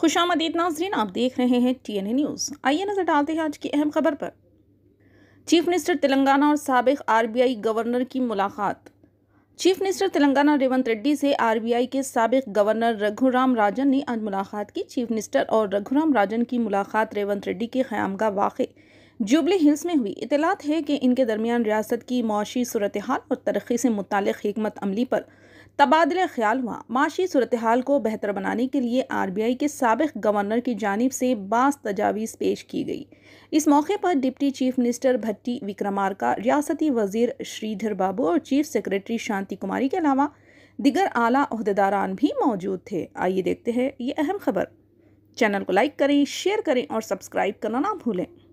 खुशाम आमदीद नाजरीन आप देख रहे हैं टी एन ए न्यूज़ आइए नज़र डालते हैं आज की अहम खबर पर चीफ मिनिस्टर तेलंगाना और सबक आरबीआई गवर्नर की मुलाकात चीफ मिनिस्टर तेलंगाना रेवंत रेड्डी से आरबीआई के सबक गवर्नर रघुराम राजन ने आज मुलाकात की चीफ मिनिस्टर और रघुराम राजन की मुलाकात रेवंत रेड्डी के ख्यामगा वाक़ जुबली हिल्स में हुई इतलात है कि इनके दरमियान रियासत की मुशी सूरत हाल और तरक्की से मुतल हमत अमली पर तबादला ख्याल हुआ माशी सूरत हाल को बेहतर बनाने के लिए आरबीआई के सबक गवर्नर की जानब से बास तजावीज़ पेश की गई इस मौके पर deputy chief minister Bhatti Vikramarka रियासती वजीर श्रीधर बाबू और चीफ सेक्रेटरी शांति कुमारी के अलावा दिगर आला अहदेदारान भी मौजूद थे आइए देखते हैं ये अहम खबर चैनल को लाइक करें शेयर करें और सब्सक्राइब करना ना भूलें